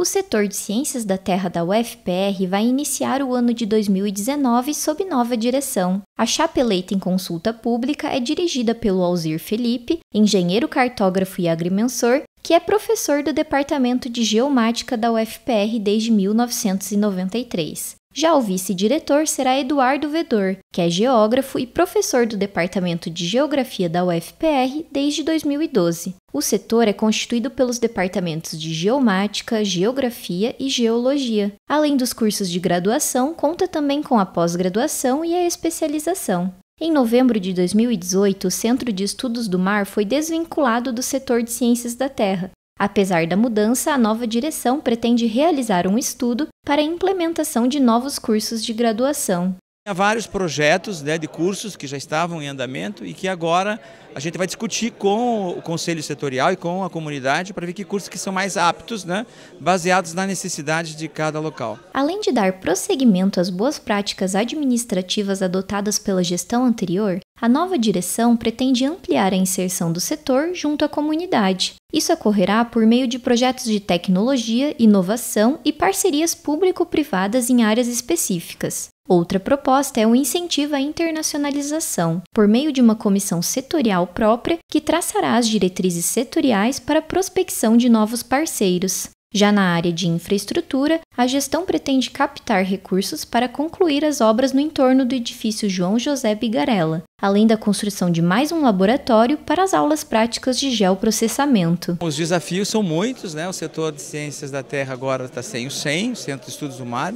O setor de ciências da terra da UFPR vai iniciar o ano de 2019 sob nova direção. A chapa eleita em consulta pública é dirigida pelo Alzir Felipe, engenheiro cartógrafo e agrimensor, que é professor do Departamento de Geomática da UFPR desde 1993. Já o vice-diretor será Eduardo Vedor, que é geógrafo e professor do Departamento de Geografia da UFPR desde 2012. O setor é constituído pelos departamentos de Geomática, Geografia e Geologia. Além dos cursos de graduação, conta também com a pós-graduação e a especialização. Em novembro de 2018, o Centro de Estudos do Mar foi desvinculado do setor de Ciências da Terra Apesar da mudança, a nova direção pretende realizar um estudo para a implementação de novos cursos de graduação. Há vários projetos né, de cursos que já estavam em andamento e que agora a gente vai discutir com o Conselho Setorial e com a comunidade para ver que cursos que são mais aptos, né, baseados na necessidade de cada local. Além de dar prosseguimento às boas práticas administrativas adotadas pela gestão anterior, a nova direção pretende ampliar a inserção do setor junto à comunidade. Isso ocorrerá por meio de projetos de tecnologia, inovação e parcerias público-privadas em áreas específicas. Outra proposta é o incentivo à internacionalização, por meio de uma comissão setorial própria que traçará as diretrizes setoriais para a prospecção de novos parceiros. Já na área de infraestrutura, a gestão pretende captar recursos para concluir as obras no entorno do edifício João José Bigarella, além da construção de mais um laboratório para as aulas práticas de geoprocessamento. Os desafios são muitos, né? O setor de ciências da terra agora está sem o o Centro de Estudos do Mar,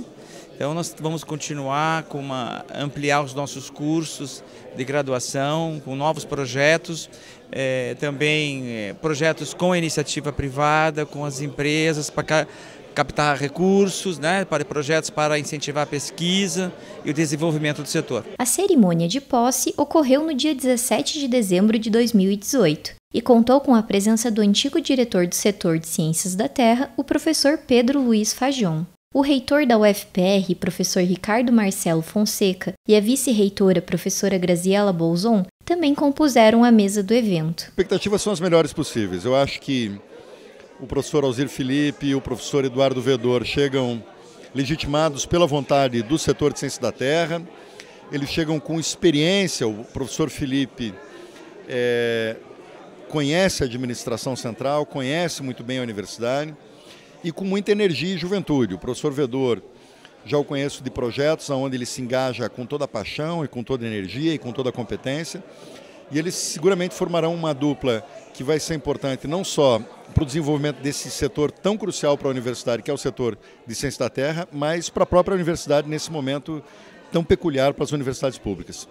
então nós vamos continuar com uma, ampliar os nossos cursos de graduação, com novos projetos, eh, também eh, projetos com a iniciativa privada, com as empresas, para ca captar recursos, né, para projetos para incentivar a pesquisa e o desenvolvimento do setor. A cerimônia de posse ocorreu no dia 17 de dezembro de 2018 e contou com a presença do antigo diretor do setor de Ciências da Terra, o professor Pedro Luiz Fajon. O reitor da UFPR, professor Ricardo Marcelo Fonseca, e a vice-reitora, professora Graziela Bolzon, também compuseram a mesa do evento. As expectativas são as melhores possíveis. Eu acho que o professor Alzir Felipe e o professor Eduardo Vedor chegam legitimados pela vontade do setor de ciência da terra. Eles chegam com experiência. O professor Felipe é, conhece a administração central, conhece muito bem a universidade e com muita energia e juventude. O professor Vedor já o conheço de projetos onde ele se engaja com toda a paixão e com toda a energia e com toda a competência. E eles seguramente formarão uma dupla que vai ser importante não só para o desenvolvimento desse setor tão crucial para a universidade, que é o setor de ciência da terra, mas para a própria universidade nesse momento tão peculiar para as universidades públicas.